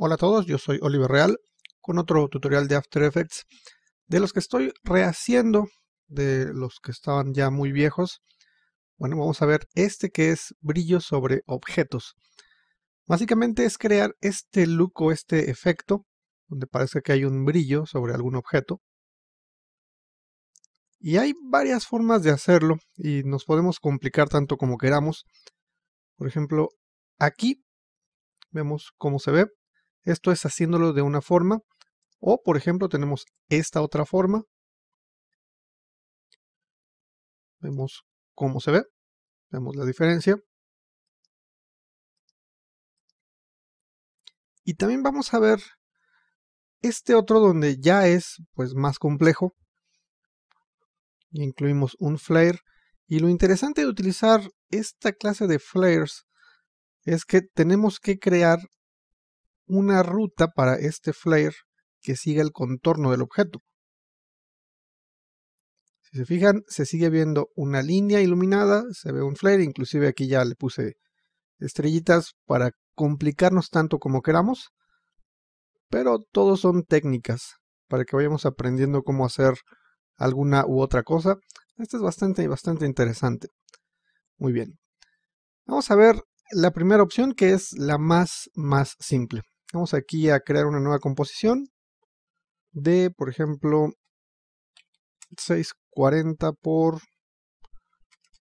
Hola a todos, yo soy Oliver Real con otro tutorial de After Effects de los que estoy rehaciendo, de los que estaban ya muy viejos. Bueno, vamos a ver este que es brillo sobre objetos. Básicamente es crear este look o este efecto donde parece que hay un brillo sobre algún objeto. Y hay varias formas de hacerlo y nos podemos complicar tanto como queramos. Por ejemplo, aquí vemos cómo se ve esto es haciéndolo de una forma. O, por ejemplo, tenemos esta otra forma. Vemos cómo se ve. Vemos la diferencia. Y también vamos a ver este otro donde ya es pues más complejo. incluimos un flare. Y lo interesante de utilizar esta clase de flares es que tenemos que crear una ruta para este flare que siga el contorno del objeto. Si se fijan, se sigue viendo una línea iluminada, se ve un flare, inclusive aquí ya le puse estrellitas para complicarnos tanto como queramos, pero todo son técnicas para que vayamos aprendiendo cómo hacer alguna u otra cosa. Esto es bastante, bastante interesante. Muy bien. Vamos a ver la primera opción que es la más, más simple. Vamos aquí a crear una nueva composición de, por ejemplo, 640 por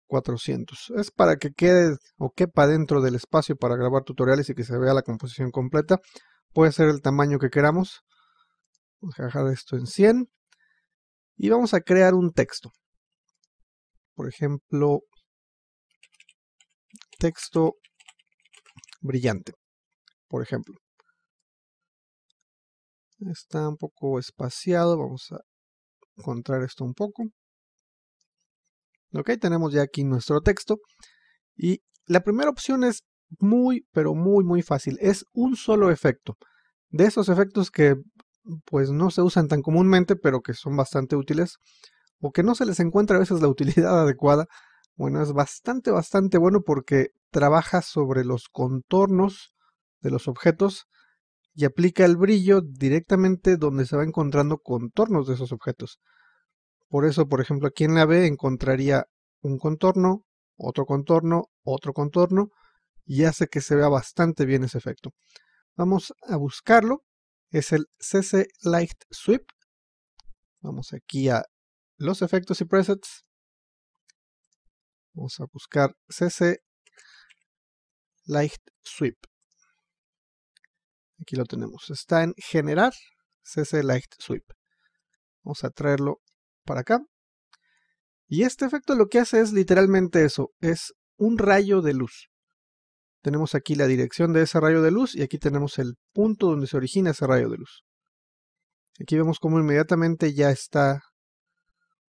400. Es para que quede o quepa dentro del espacio para grabar tutoriales y que se vea la composición completa. Puede ser el tamaño que queramos. Vamos a dejar esto en 100. Y vamos a crear un texto. Por ejemplo, texto brillante. Por ejemplo. Está un poco espaciado. Vamos a encontrar esto un poco. Ok, tenemos ya aquí nuestro texto. Y la primera opción es muy, pero muy, muy fácil. Es un solo efecto. De esos efectos que pues no se usan tan comúnmente, pero que son bastante útiles. O que no se les encuentra a veces la utilidad adecuada. Bueno, es bastante, bastante bueno porque trabaja sobre los contornos de los objetos y aplica el brillo directamente donde se va encontrando contornos de esos objetos. Por eso, por ejemplo, aquí en la B encontraría un contorno, otro contorno, otro contorno, y hace que se vea bastante bien ese efecto. Vamos a buscarlo, es el CC Light Sweep. Vamos aquí a los efectos y presets. Vamos a buscar CC Light Sweep. Aquí lo tenemos. Está en generar CC Light Sweep. Vamos a traerlo para acá. Y este efecto lo que hace es literalmente eso, es un rayo de luz. Tenemos aquí la dirección de ese rayo de luz y aquí tenemos el punto donde se origina ese rayo de luz. Aquí vemos cómo inmediatamente ya está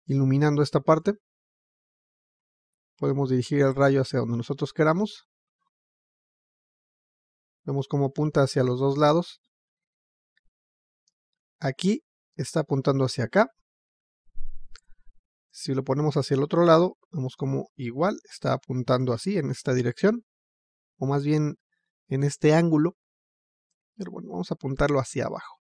iluminando esta parte. Podemos dirigir el rayo hacia donde nosotros queramos. Vemos cómo apunta hacia los dos lados. Aquí está apuntando hacia acá. Si lo ponemos hacia el otro lado, vemos como igual está apuntando así en esta dirección. O más bien en este ángulo. Pero bueno, vamos a apuntarlo hacia abajo.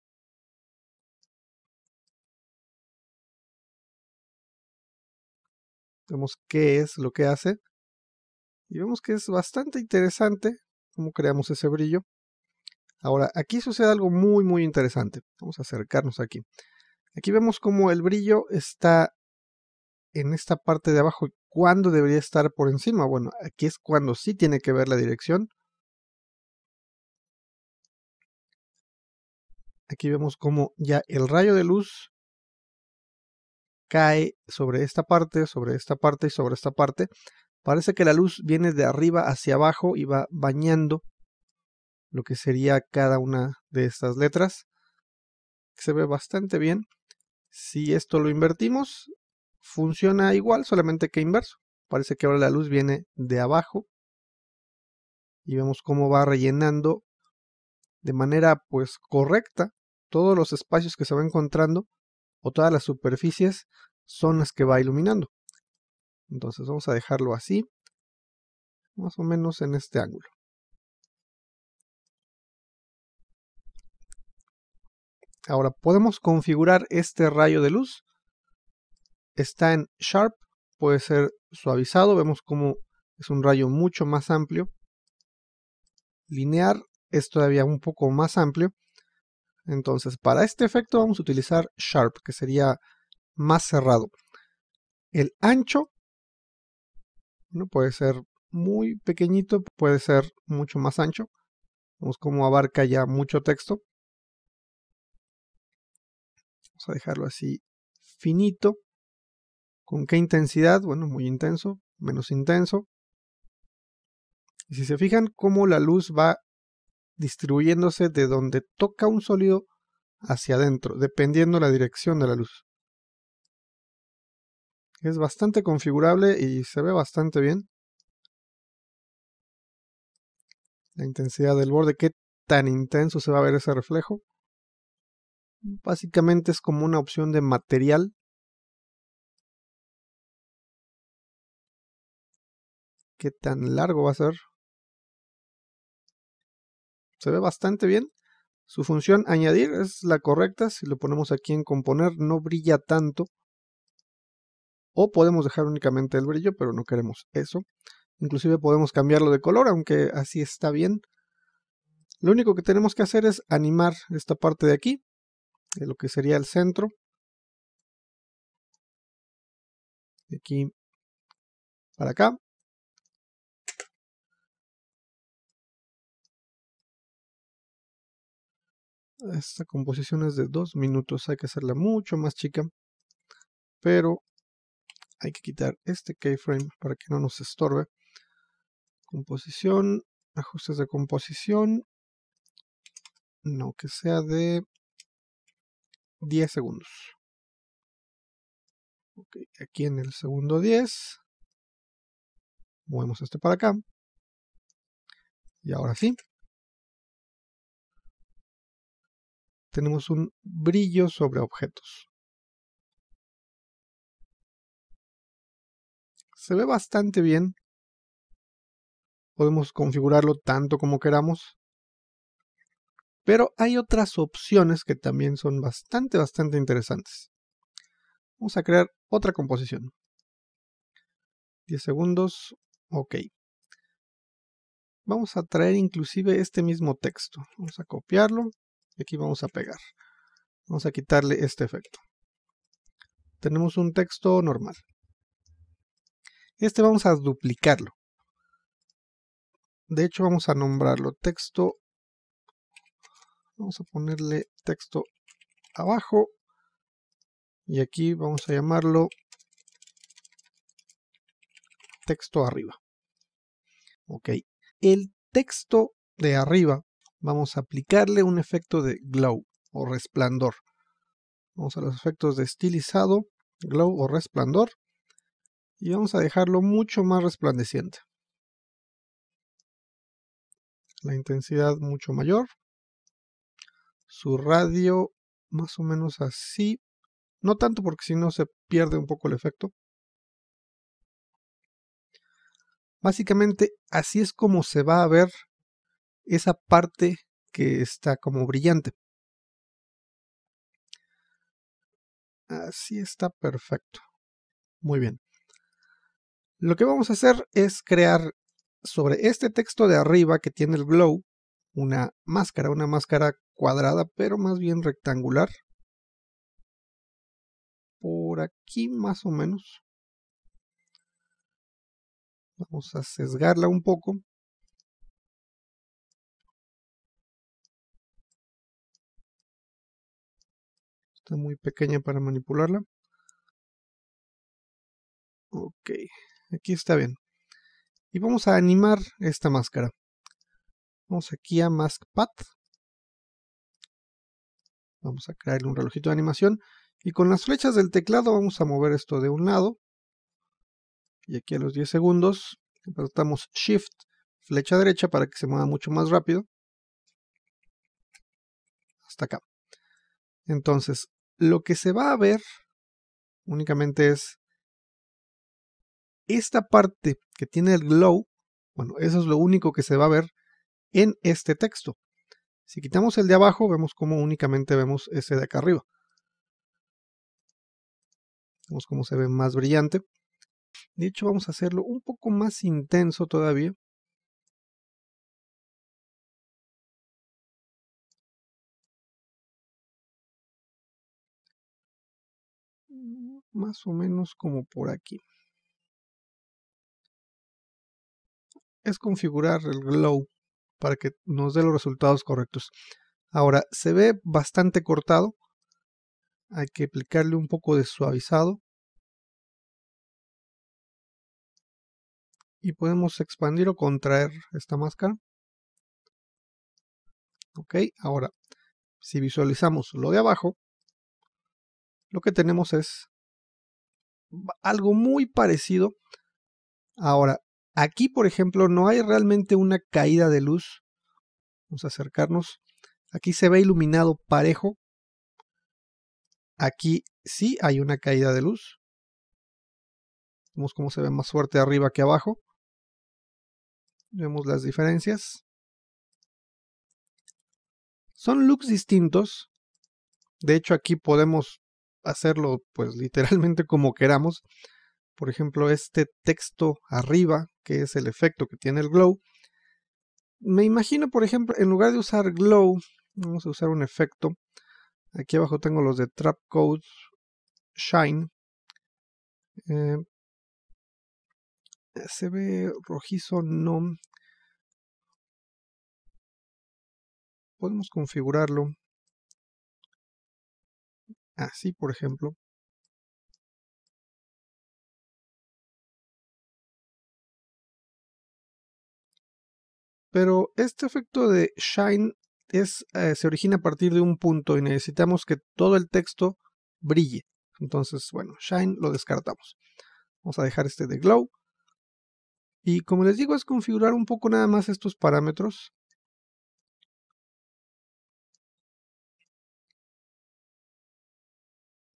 Vemos qué es lo que hace. Y vemos que es bastante interesante cómo creamos ese brillo. Ahora, aquí sucede algo muy, muy interesante. Vamos a acercarnos aquí. Aquí vemos cómo el brillo está en esta parte de abajo. ¿Cuándo debería estar por encima? Bueno, aquí es cuando sí tiene que ver la dirección. Aquí vemos cómo ya el rayo de luz cae sobre esta parte, sobre esta parte y sobre esta parte. Parece que la luz viene de arriba hacia abajo y va bañando lo que sería cada una de estas letras. Se ve bastante bien. Si esto lo invertimos, funciona igual, solamente que inverso. Parece que ahora la luz viene de abajo y vemos cómo va rellenando de manera pues correcta todos los espacios que se va encontrando o todas las superficies son las que va iluminando. Entonces vamos a dejarlo así, más o menos en este ángulo. Ahora podemos configurar este rayo de luz. Está en Sharp, puede ser suavizado, vemos como es un rayo mucho más amplio. Linear es todavía un poco más amplio. Entonces, para este efecto vamos a utilizar Sharp, que sería más cerrado. El ancho Puede ser muy pequeñito, puede ser mucho más ancho. Vemos cómo abarca ya mucho texto. Vamos a dejarlo así finito. ¿Con qué intensidad? Bueno, muy intenso, menos intenso. Y si se fijan cómo la luz va distribuyéndose de donde toca un sólido hacia adentro, dependiendo la dirección de la luz. Es bastante configurable y se ve bastante bien. La intensidad del borde, qué tan intenso se va a ver ese reflejo. Básicamente es como una opción de material qué tan largo va a ser. Se ve bastante bien. Su función añadir es la correcta. Si lo ponemos aquí en componer, no brilla tanto. O podemos dejar únicamente el brillo, pero no queremos eso. Inclusive podemos cambiarlo de color, aunque así está bien. Lo único que tenemos que hacer es animar esta parte de aquí, de lo que sería el centro. De aquí para acá. Esta composición es de dos minutos, hay que hacerla mucho más chica. Pero hay que quitar este keyframe para que no nos estorbe. Composición, ajustes de composición. No, que sea de 10 segundos. aquí en el segundo 10. Movemos este para acá. Y ahora sí. Tenemos un brillo sobre objetos. se ve bastante bien. Podemos configurarlo tanto como queramos. Pero hay otras opciones que también son bastante, bastante interesantes. Vamos a crear otra composición. 10 segundos. Ok. Vamos a traer inclusive este mismo texto. Vamos a copiarlo y aquí vamos a pegar. Vamos a quitarle este efecto. Tenemos un texto normal. Este vamos a duplicarlo. De hecho, vamos a nombrarlo texto. Vamos a ponerle texto abajo. Y aquí vamos a llamarlo texto arriba. Ok. El texto de arriba vamos a aplicarle un efecto de glow o resplandor. Vamos a los efectos de estilizado, glow o resplandor y vamos a dejarlo mucho más resplandeciente. La intensidad mucho mayor. Su radio más o menos así. No tanto porque si no se pierde un poco el efecto. Básicamente así es como se va a ver esa parte que está como brillante. Así está perfecto. Muy bien. Lo que vamos a hacer es crear sobre este texto de arriba que tiene el glow una máscara, una máscara cuadrada pero más bien rectangular. Por aquí más o menos. Vamos a sesgarla un poco. Está muy pequeña para manipularla. Ok aquí está bien. Y vamos a animar esta máscara. Vamos aquí a Mask Path. Vamos a crearle un relojito de animación. Y con las flechas del teclado vamos a mover esto de un lado. Y aquí a los 10 segundos apretamos Shift, flecha derecha para que se mueva mucho más rápido. Hasta acá. Entonces, lo que se va a ver únicamente es esta parte que tiene el glow, bueno, eso es lo único que se va a ver en este texto. Si quitamos el de abajo, vemos cómo únicamente vemos ese de acá arriba. Vemos cómo se ve más brillante. De hecho, vamos a hacerlo un poco más intenso todavía. Mm, más o menos como por aquí. es configurar el glow para que nos dé los resultados correctos. Ahora, se ve bastante cortado. Hay que aplicarle un poco de suavizado. Y podemos expandir o contraer esta máscara. Ok, ahora, si visualizamos lo de abajo, lo que tenemos es algo muy parecido. Ahora, Aquí, por ejemplo, no hay realmente una caída de luz. Vamos a acercarnos. Aquí se ve iluminado parejo. Aquí sí hay una caída de luz. Vemos cómo se ve más fuerte arriba que abajo. Vemos las diferencias. Son looks distintos. De hecho, aquí podemos hacerlo pues literalmente como queramos por ejemplo, este texto arriba, que es el efecto que tiene el glow. Me imagino, por ejemplo, en lugar de usar glow, vamos a usar un efecto. Aquí abajo tengo los de Trap Code Shine. Eh, se ve rojizo, no. Podemos configurarlo. Así, por ejemplo. Pero este efecto de shine eh, se origina a partir de un punto y necesitamos que todo el texto brille. Entonces, bueno, shine lo descartamos. Vamos a dejar este de glow. Y como les digo, es configurar un poco nada más estos parámetros.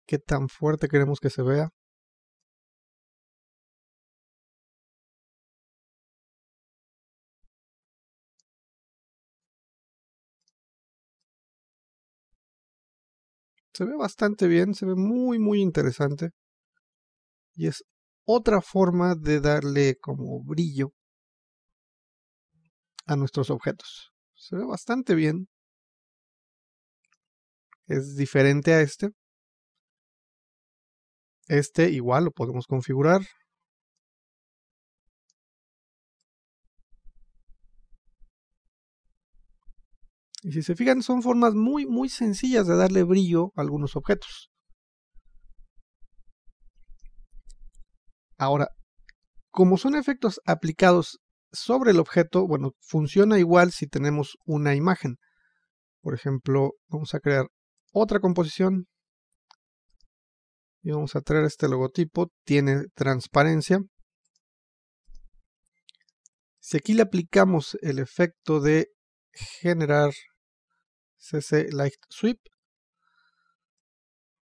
Qué tan fuerte queremos que se vea. Se ve bastante bien, se ve muy, muy interesante. Y es otra forma de darle como brillo a nuestros objetos. Se ve bastante bien. Es diferente a este. Este igual lo podemos configurar. Y si se fijan, son formas muy, muy sencillas de darle brillo a algunos objetos. Ahora, como son efectos aplicados sobre el objeto, bueno, funciona igual si tenemos una imagen. Por ejemplo, vamos a crear otra composición. Y vamos a traer este logotipo. Tiene transparencia. Si aquí le aplicamos el efecto de generar CC Light Sweep.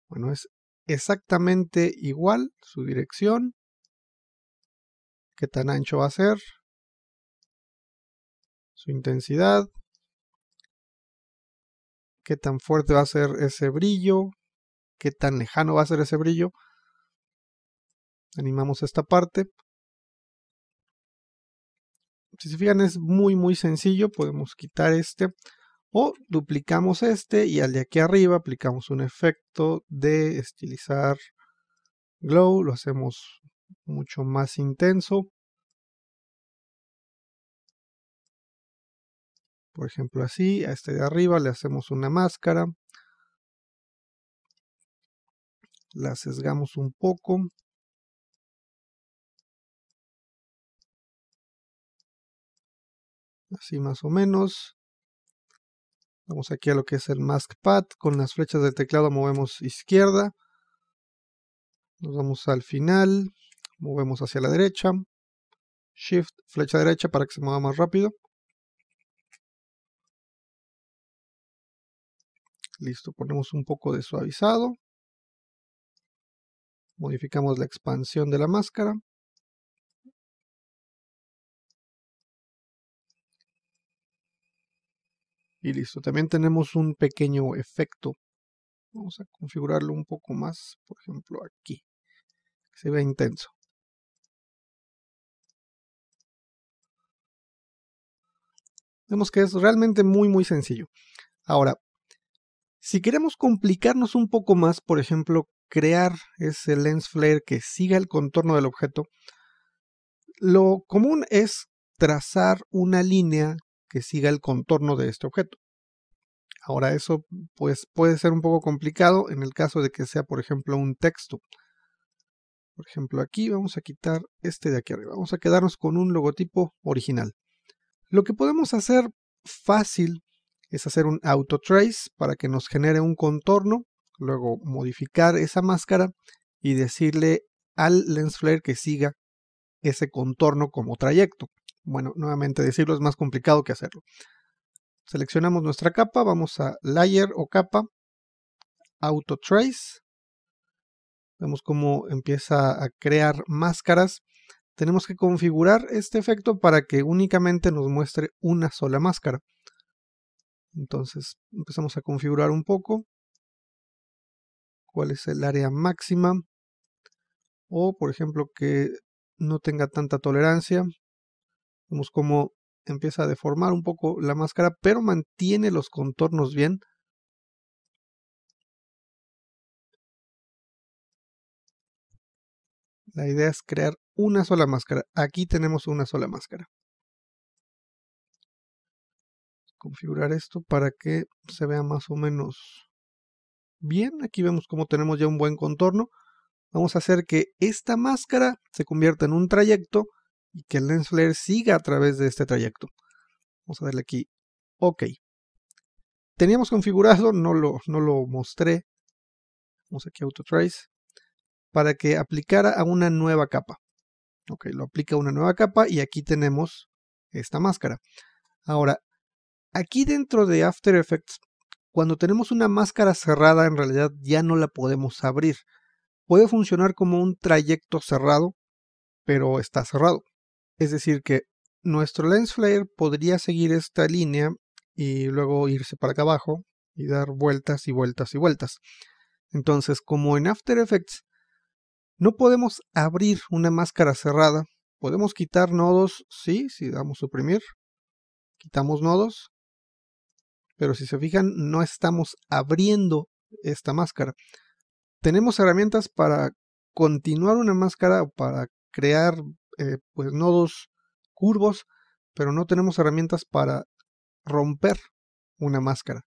Bueno, es exactamente igual su dirección. Qué tan ancho va a ser. Su intensidad. Qué tan fuerte va a ser ese brillo. Qué tan lejano va a ser ese brillo. Animamos esta parte. Si se fijan es muy muy sencillo. Podemos quitar este. O duplicamos este y al de aquí arriba aplicamos un efecto de estilizar glow, lo hacemos mucho más intenso. Por ejemplo así, a este de arriba le hacemos una máscara. La sesgamos un poco. Así más o menos. Vamos aquí a lo que es el Mask Pad. Con las flechas del teclado movemos izquierda. Nos vamos al final. Movemos hacia la derecha. Shift, flecha derecha para que se mueva más rápido. Listo, ponemos un poco de suavizado. Modificamos la expansión de la máscara. Y listo. También tenemos un pequeño efecto. Vamos a configurarlo un poco más. Por ejemplo, aquí. Se ve intenso. Vemos que es realmente muy, muy sencillo. Ahora, si queremos complicarnos un poco más, por ejemplo, crear ese lens flare que siga el contorno del objeto, lo común es trazar una línea que siga el contorno de este objeto. Ahora eso pues puede ser un poco complicado en el caso de que sea por ejemplo un texto. Por ejemplo aquí vamos a quitar este de aquí arriba, vamos a quedarnos con un logotipo original. Lo que podemos hacer fácil es hacer un auto trace para que nos genere un contorno, luego modificar esa máscara y decirle al lens flare que siga ese contorno como trayecto bueno, nuevamente decirlo es más complicado que hacerlo. Seleccionamos nuestra capa, vamos a Layer o capa, Auto Trace. Vemos cómo empieza a crear máscaras. Tenemos que configurar este efecto para que únicamente nos muestre una sola máscara. Entonces empezamos a configurar un poco cuál es el área máxima o por ejemplo que no tenga tanta tolerancia Vemos cómo empieza a deformar un poco la máscara, pero mantiene los contornos bien. La idea es crear una sola máscara. Aquí tenemos una sola máscara. Configurar esto para que se vea más o menos bien. Aquí vemos cómo tenemos ya un buen contorno. Vamos a hacer que esta máscara se convierta en un trayecto y que el lens flare siga a través de este trayecto. Vamos a darle aquí OK. Teníamos configurado, no lo, no lo mostré. Vamos aquí a Auto Trace. Para que aplicara a una nueva capa. Ok, lo aplica a una nueva capa y aquí tenemos esta máscara. Ahora, aquí dentro de After Effects, cuando tenemos una máscara cerrada, en realidad ya no la podemos abrir. Puede funcionar como un trayecto cerrado, pero está cerrado. Es decir, que nuestro lens flare podría seguir esta línea y luego irse para acá abajo y dar vueltas y vueltas y vueltas. Entonces, como en After Effects no podemos abrir una máscara cerrada, podemos quitar nodos, sí, si damos suprimir, quitamos nodos, pero si se fijan no estamos abriendo esta máscara. Tenemos herramientas para continuar una máscara, o para crear eh, pues nodos curvos, pero no tenemos herramientas para romper una máscara,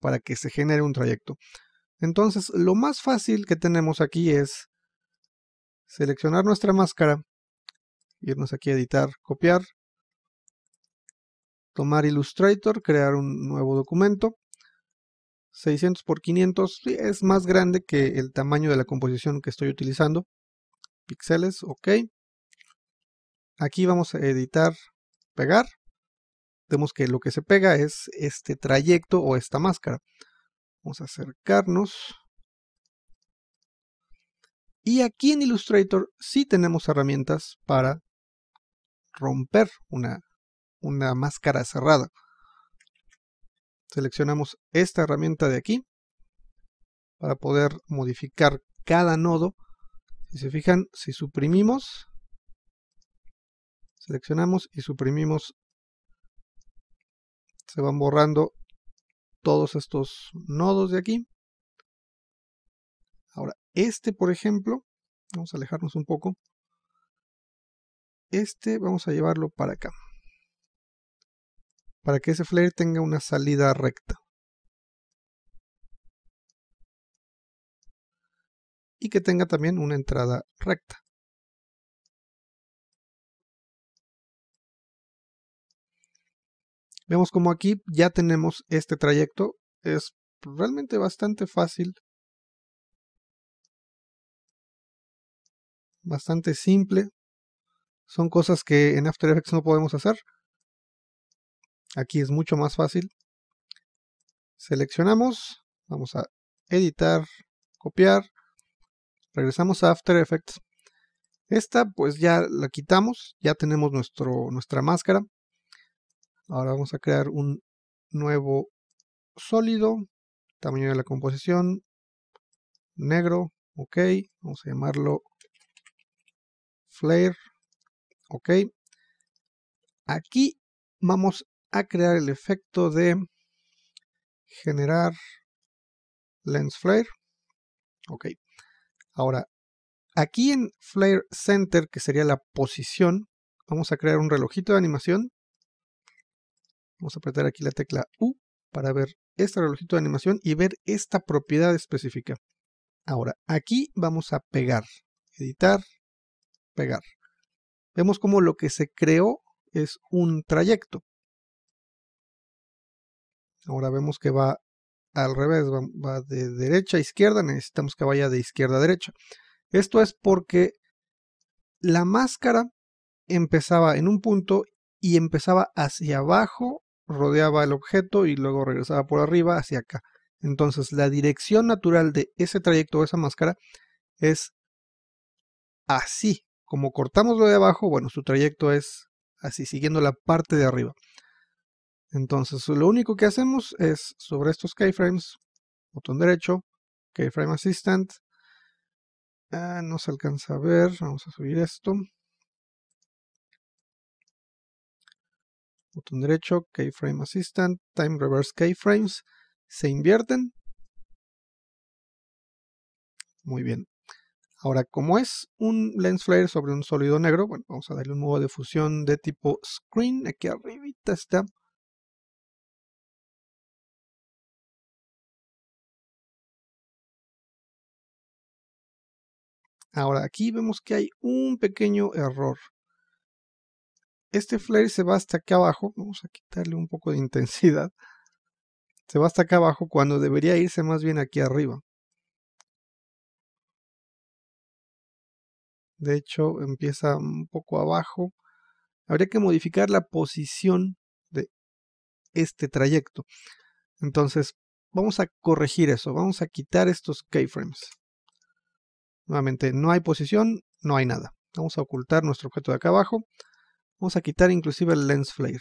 para que se genere un trayecto. Entonces, lo más fácil que tenemos aquí es seleccionar nuestra máscara, irnos aquí a editar, copiar, tomar Illustrator, crear un nuevo documento, 600 por 500 es más grande que el tamaño de la composición que estoy utilizando. Píxeles, ok. Aquí vamos a editar, pegar. Vemos que lo que se pega es este trayecto o esta máscara. Vamos a acercarnos. Y aquí en Illustrator sí tenemos herramientas para romper una, una máscara cerrada. Seleccionamos esta herramienta de aquí para poder modificar cada nodo. Si se fijan, si suprimimos, Seleccionamos y suprimimos. Se van borrando todos estos nodos de aquí. Ahora, este por ejemplo, vamos a alejarnos un poco. Este vamos a llevarlo para acá. Para que ese flare tenga una salida recta. Y que tenga también una entrada recta. Vemos como aquí ya tenemos este trayecto. Es realmente bastante fácil. Bastante simple. Son cosas que en After Effects no podemos hacer. Aquí es mucho más fácil. Seleccionamos. Vamos a editar, copiar. Regresamos a After Effects. Esta pues ya la quitamos. Ya tenemos nuestro, nuestra máscara. Ahora vamos a crear un nuevo sólido, tamaño de la composición, negro, ok, vamos a llamarlo flare, ok. Aquí vamos a crear el efecto de generar lens flare, ok. Ahora, aquí en flare center, que sería la posición, vamos a crear un relojito de animación Vamos a apretar aquí la tecla U para ver este relojito de animación y ver esta propiedad específica. Ahora, aquí vamos a pegar, editar, pegar. Vemos como lo que se creó es un trayecto. Ahora vemos que va al revés, va, va de derecha a izquierda, necesitamos que vaya de izquierda a derecha. Esto es porque la máscara empezaba en un punto y empezaba hacia abajo rodeaba el objeto y luego regresaba por arriba hacia acá. Entonces la dirección natural de ese trayecto o esa máscara es así. Como cortamos lo de abajo, bueno, su trayecto es así, siguiendo la parte de arriba. Entonces lo único que hacemos es sobre estos keyframes, botón derecho, keyframe assistant. Ah, no se alcanza a ver, vamos a subir esto. botón derecho, keyframe assistant, time reverse keyframes, se invierten. Muy bien. Ahora, como es un lens flare sobre un sólido negro, bueno, vamos a darle un modo de fusión de tipo screen, aquí arribita está. Ahora, aquí vemos que hay un pequeño error este flare se va hasta acá abajo, vamos a quitarle un poco de intensidad, se va hasta acá abajo cuando debería irse más bien aquí arriba. De hecho, empieza un poco abajo. Habría que modificar la posición de este trayecto. Entonces, vamos a corregir eso. Vamos a quitar estos keyframes. Nuevamente, no hay posición, no hay nada. Vamos a ocultar nuestro objeto de acá abajo. Vamos a quitar inclusive el lens flare.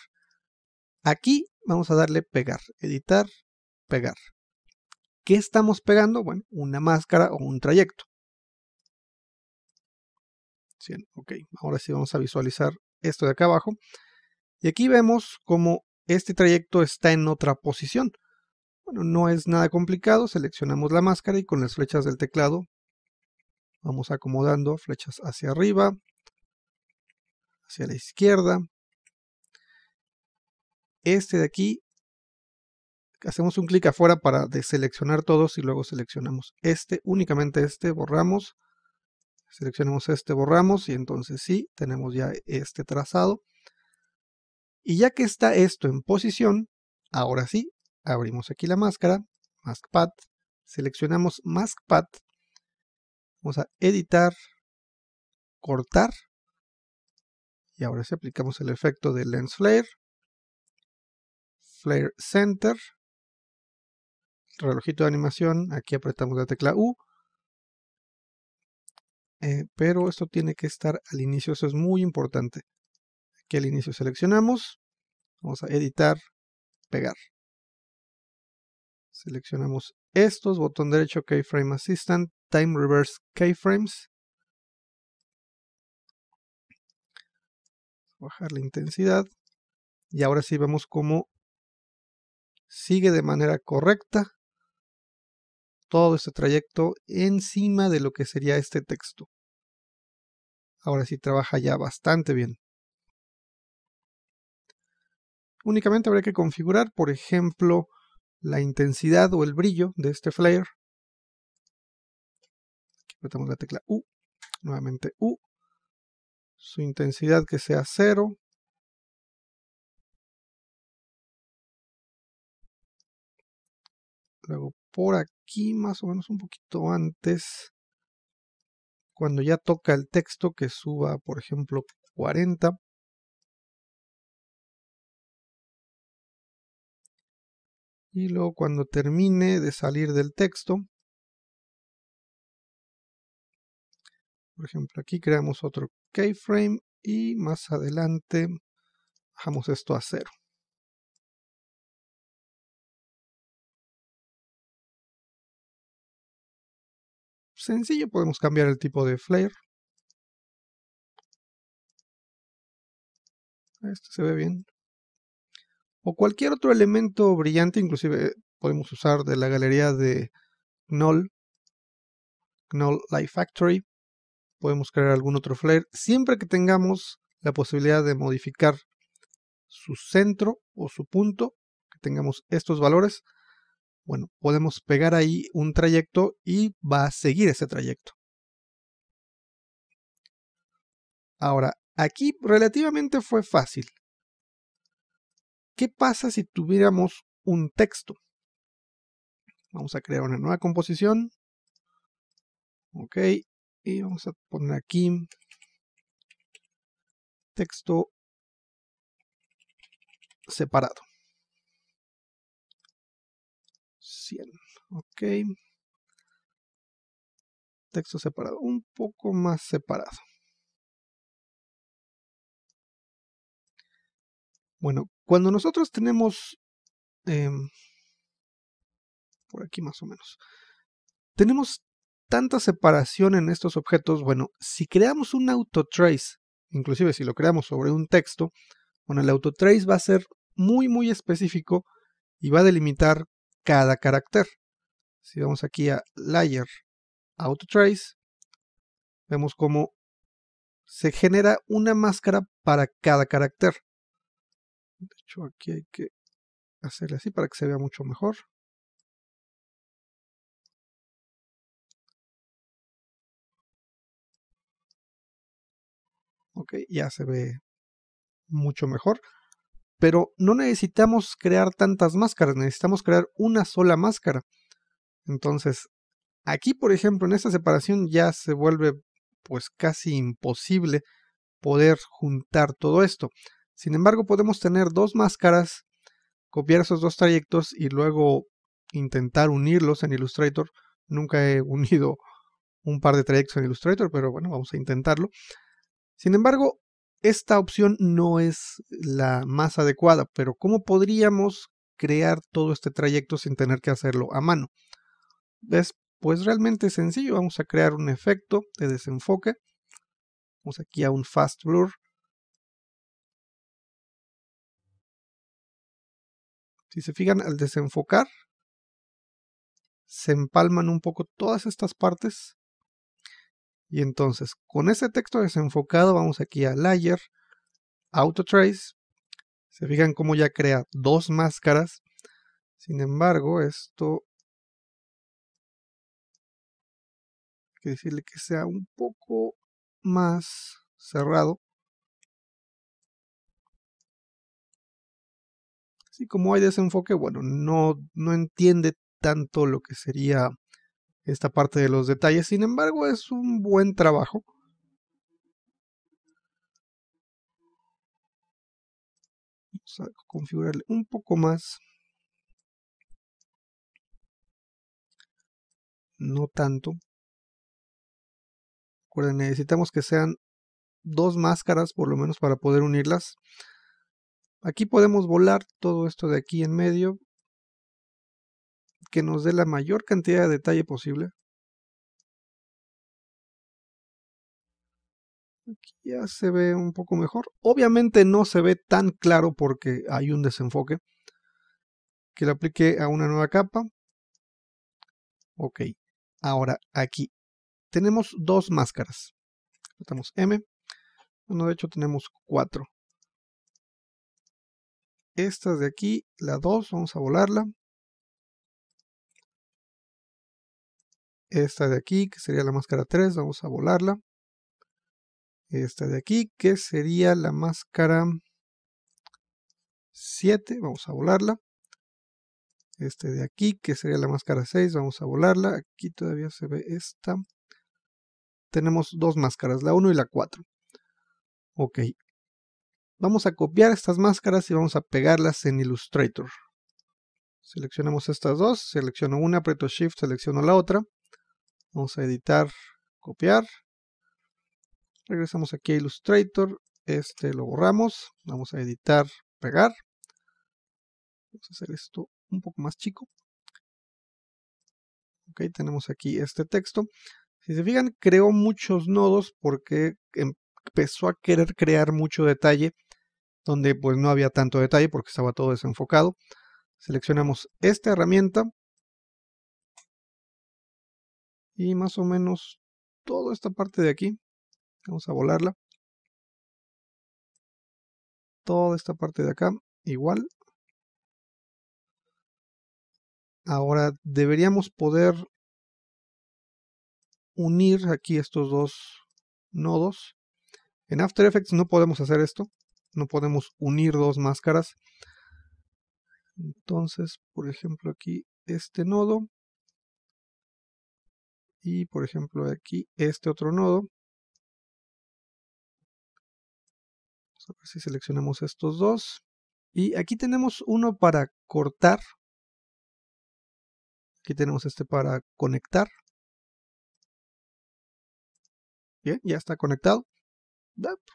Aquí vamos a darle pegar, editar, pegar. ¿Qué estamos pegando? Bueno, una máscara o un trayecto. Ok, ahora sí vamos a visualizar esto de acá abajo. Y aquí vemos como este trayecto está en otra posición. Bueno, no es nada complicado, seleccionamos la máscara y con las flechas del teclado vamos acomodando flechas hacia arriba, hacia la izquierda. Este de aquí, hacemos un clic afuera para deseleccionar todos y luego seleccionamos este, únicamente este, borramos. Seleccionamos este, borramos y entonces sí, tenemos ya este trazado. Y ya que está esto en posición, ahora sí, abrimos aquí la máscara, Mask seleccionamos Mask vamos a editar, cortar y ahora si aplicamos el efecto de lens flare, flare center, relojito de animación, aquí apretamos la tecla U, eh, pero esto tiene que estar al inicio, eso es muy importante. Aquí al inicio seleccionamos, vamos a editar, pegar. Seleccionamos estos, botón derecho Keyframe Assistant, Time Reverse Keyframes, bajar la intensidad. Y ahora sí vemos cómo sigue de manera correcta todo este trayecto encima de lo que sería este texto. Ahora sí trabaja ya bastante bien. Únicamente habría que configurar, por ejemplo, la intensidad o el brillo de este flare. Aquí apretamos la tecla U, nuevamente U, su intensidad que sea cero. Luego por aquí, más o menos un poquito antes, cuando ya toca el texto, que suba, por ejemplo, 40. Y luego cuando termine de salir del texto, Por ejemplo, aquí creamos otro keyframe y más adelante bajamos esto a cero. Sencillo, podemos cambiar el tipo de flare. Esto se ve bien. O cualquier otro elemento brillante, inclusive podemos usar de la galería de Knoll, Knoll Light Factory podemos crear algún otro Flare, siempre que tengamos la posibilidad de modificar su centro o su punto, que tengamos estos valores, bueno, podemos pegar ahí un trayecto y va a seguir ese trayecto. Ahora, aquí relativamente fue fácil. ¿Qué pasa si tuviéramos un texto? Vamos a crear una nueva composición. Ok, y vamos a poner aquí texto separado 100 ok texto separado un poco más separado bueno cuando nosotros tenemos em, por aquí más o menos tenemos tanta separación en estos objetos, bueno, si creamos un autotrace, inclusive si lo creamos sobre un texto, bueno, el autotrace va a ser muy, muy específico y va a delimitar cada carácter. Si vamos aquí a Layer Autotrace, vemos cómo se genera una máscara para cada carácter. De hecho, aquí hay que hacerle así para que se vea mucho mejor. ok, ya se ve mucho mejor. Pero no necesitamos crear tantas máscaras, necesitamos crear una sola máscara. Entonces, aquí, por ejemplo, en esta separación ya se vuelve pues casi imposible poder juntar todo esto. Sin embargo, podemos tener dos máscaras, copiar esos dos trayectos y luego intentar unirlos en Illustrator. Nunca he unido un par de trayectos en Illustrator, pero bueno, vamos a intentarlo. Sin embargo, esta opción no es la más adecuada, pero ¿cómo podríamos crear todo este trayecto sin tener que hacerlo a mano? ¿Ves? Pues realmente es sencillo, vamos a crear un efecto de desenfoque. Vamos aquí a un fast blur. Si se fijan, al desenfocar, se empalman un poco todas estas partes y entonces, con ese texto desenfocado, vamos aquí a Layer, Auto Trace. Se fijan cómo ya crea dos máscaras. Sin embargo, esto... Hay que decirle que sea un poco más cerrado. Así como hay desenfoque, bueno, no, no entiende tanto lo que sería esta parte de los detalles. Sin embargo, es un buen trabajo. Vamos a configurarle un poco más. No tanto. Recuerden, necesitamos que sean dos máscaras por lo menos para poder unirlas. Aquí podemos volar todo esto de aquí en medio que nos dé la mayor cantidad de detalle posible. Aquí ya se ve un poco mejor. Obviamente no se ve tan claro porque hay un desenfoque. Que lo aplique a una nueva capa. Ok. Ahora aquí tenemos dos máscaras. tratamos M. Bueno, de hecho tenemos cuatro. Estas de aquí, la dos. vamos a volarla. esta de aquí, que sería la máscara 3, vamos a volarla. Esta de aquí, que sería la máscara 7, vamos a volarla. Este de aquí, que sería la máscara 6, vamos a volarla. Aquí todavía se ve esta. Tenemos dos máscaras, la 1 y la 4. Ok. Vamos a copiar estas máscaras y vamos a pegarlas en Illustrator. Seleccionamos estas dos, selecciono una, aprieto Shift, selecciono la otra. Vamos a editar, copiar. Regresamos aquí a Illustrator. Este lo borramos. Vamos a editar, pegar. Vamos a hacer esto un poco más chico. Ok, tenemos aquí este texto. Si se fijan, creó muchos nodos porque empezó a querer crear mucho detalle donde pues no había tanto detalle porque estaba todo desenfocado. Seleccionamos esta herramienta, y más o menos toda esta parte de aquí. Vamos a volarla. Toda esta parte de acá, igual. Ahora deberíamos poder unir aquí estos dos nodos. En After Effects no podemos hacer esto. No podemos unir dos máscaras. Entonces, por ejemplo, aquí este nodo y por ejemplo aquí este otro nodo. a ver si seleccionamos estos dos. Y aquí tenemos uno para cortar. Aquí tenemos este para conectar. Bien, ya está conectado.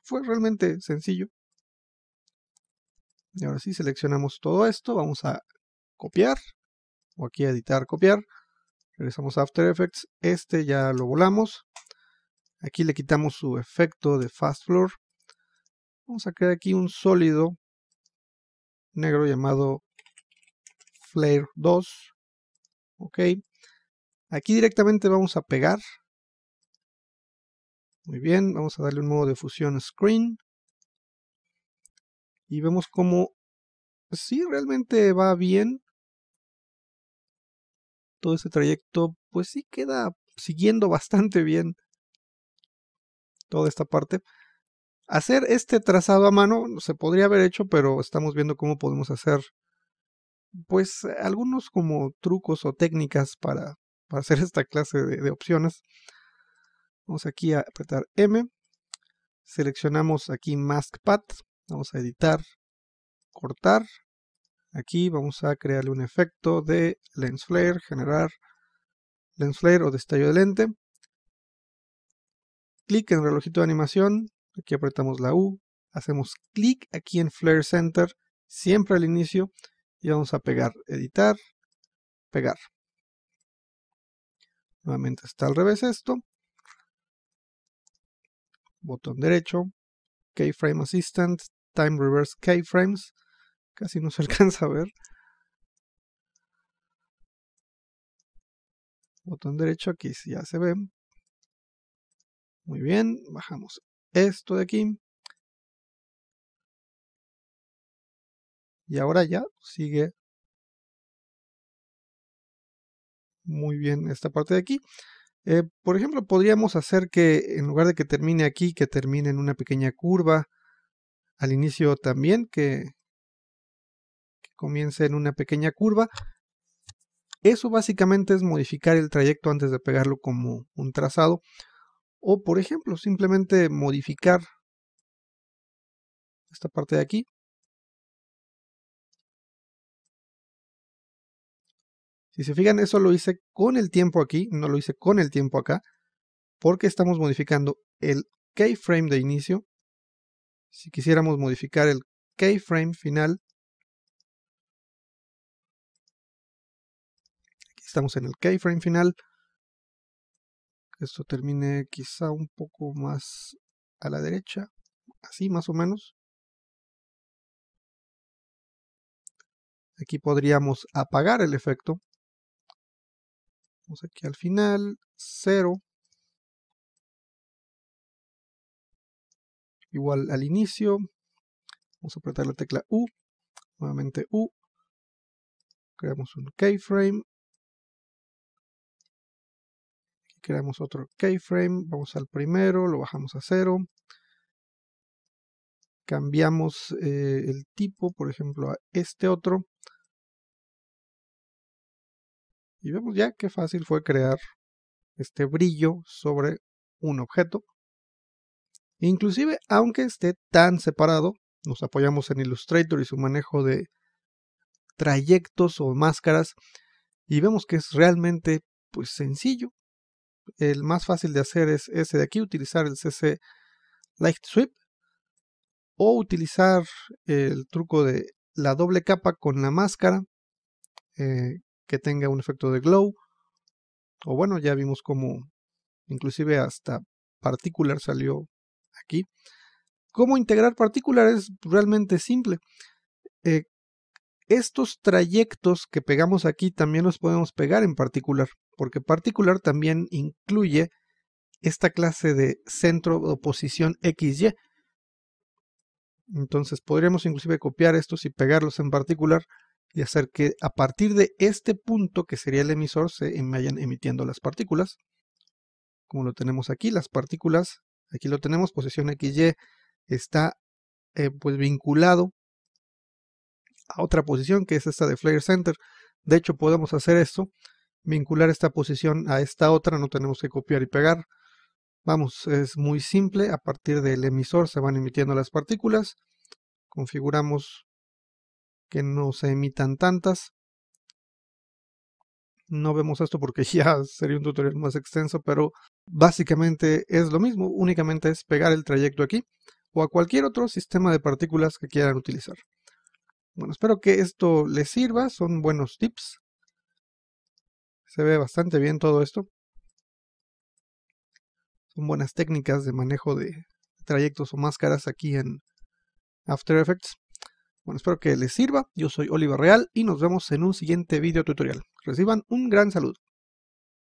fue realmente sencillo. Y ahora sí, seleccionamos todo esto. Vamos a copiar. O aquí a editar, copiar. Regresamos a After Effects. Este ya lo volamos. Aquí le quitamos su efecto de Fast Floor. Vamos a crear aquí un sólido negro llamado Flare 2. Ok. Aquí directamente vamos a pegar. Muy bien, vamos a darle un modo de fusión screen. Y vemos como si pues realmente va bien todo ese trayecto, pues sí queda siguiendo bastante bien toda esta parte. Hacer este trazado a mano se podría haber hecho, pero estamos viendo cómo podemos hacer pues algunos como trucos o técnicas para, hacer esta clase de, de opciones. Vamos aquí a apretar M, seleccionamos aquí Mask Path, vamos a editar, cortar, Aquí vamos a crearle un efecto de lens flare, generar lens flare o destello de lente. Clic en relojito de animación, aquí apretamos la U, hacemos clic aquí en flare center, siempre al inicio, y vamos a pegar, editar, pegar. Nuevamente está al revés esto. Botón derecho, keyframe assistant, time reverse keyframes. Casi no se alcanza a ver. Botón derecho aquí ya se ve. Muy bien, bajamos esto de aquí. Y ahora ya sigue muy bien esta parte de aquí. Eh, por ejemplo, podríamos hacer que en lugar de que termine aquí, que termine en una pequeña curva al inicio también, que comienza en una pequeña curva. Eso básicamente es modificar el trayecto antes de pegarlo como un trazado. O por ejemplo, simplemente modificar esta parte de aquí. Si se fijan, eso lo hice con el tiempo aquí, no lo hice con el tiempo acá, porque estamos modificando el keyframe de inicio. Si quisiéramos modificar el keyframe final, estamos en el keyframe final. Esto termine quizá un poco más a la derecha, así más o menos. Aquí podríamos apagar el efecto. Vamos aquí al final, cero. Igual al inicio. Vamos a apretar la tecla U. Nuevamente U. Creamos un keyframe. creamos otro keyframe, vamos al primero, lo bajamos a cero, cambiamos eh, el tipo, por ejemplo, a este otro, y vemos ya qué fácil fue crear este brillo sobre un objeto. Inclusive, aunque esté tan separado, nos apoyamos en Illustrator y su manejo de trayectos o máscaras y vemos que es realmente pues sencillo el más fácil de hacer es ese de aquí, utilizar el CC Light Sweep o utilizar el truco de la doble capa con la máscara eh, que tenga un efecto de glow o bueno ya vimos cómo inclusive hasta particular salió aquí cómo integrar particular es realmente simple eh, estos trayectos que pegamos aquí también los podemos pegar en particular, porque particular también incluye esta clase de centro o posición XY. Entonces podríamos inclusive copiar estos y pegarlos en particular y hacer que a partir de este punto, que sería el emisor, se em, vayan emitiendo las partículas. Como lo tenemos aquí, las partículas, aquí lo tenemos, posición XY está eh, pues vinculado a otra posición que es esta de Flare Center. De hecho, podemos hacer esto, vincular esta posición a esta otra, no tenemos que copiar y pegar. Vamos, es muy simple, a partir del emisor se van emitiendo las partículas. Configuramos que no se emitan tantas. No vemos esto porque ya sería un tutorial más extenso, pero básicamente es lo mismo, únicamente es pegar el trayecto aquí o a cualquier otro sistema de partículas que quieran utilizar. Bueno, espero que esto les sirva, son buenos tips. Se ve bastante bien todo esto. Son buenas técnicas de manejo de trayectos o máscaras aquí en After Effects. Bueno, espero que les sirva. Yo soy Oliver Real y nos vemos en un siguiente video tutorial. Reciban un gran saludo.